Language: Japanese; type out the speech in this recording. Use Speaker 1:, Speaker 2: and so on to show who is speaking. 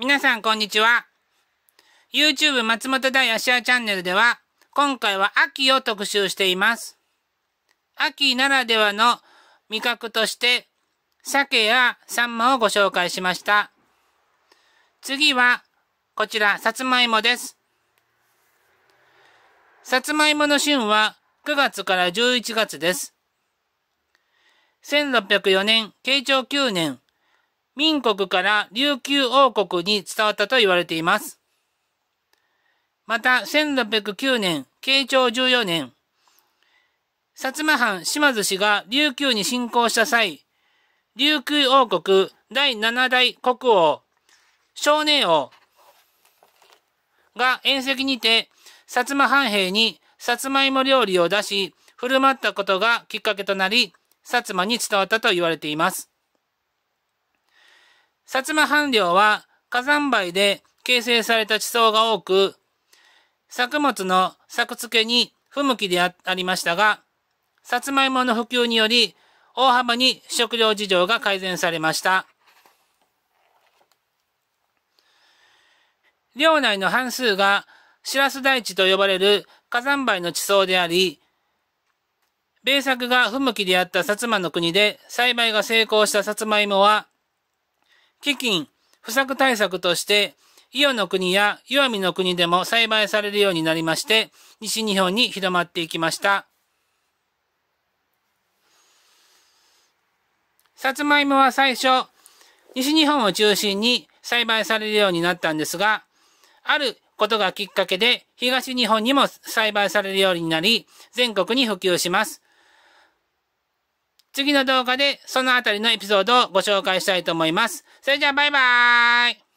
Speaker 1: 皆さんこんにちは。YouTube 松本大芦屋チャンネルでは、今回は秋を特集しています。秋ならではの味覚として、鮭やサンマをご紹介しました。次は、こちら、さつまいもです。さつまいもの旬は9月から11月です。1604年、慶長9年、民国から琉球王国に伝わったと言われています。また、1609年、慶長14年、薩摩藩島津氏が琉球に侵攻した際、琉球王国第7代国王、少年王が宴席にて、薩摩藩兵にさつまいも料理を出し、振る舞ったことがきっかけとなり、薩摩に伝わったと言われています。薩摩藩領は火山灰で形成された地層が多く、作物の作付けに不向きでありましたが、サツマイモの普及により、大幅に食料事情が改善されました。領内の半数が白洲台地と呼ばれる火山灰の地層であり、米作が不向きであった薩摩の国で栽培が成功したサツマイモは、基金、不作対策として、伊予の国や石見の国でも栽培されるようになりまして、西日本に広まっていきました。さつまいもは最初、西日本を中心に栽培されるようになったんですが、あることがきっかけで東日本にも栽培されるようになり、全国に普及します。次の動画でそのあたりのエピソードをご紹介したいと思います。それじゃあバイバーイ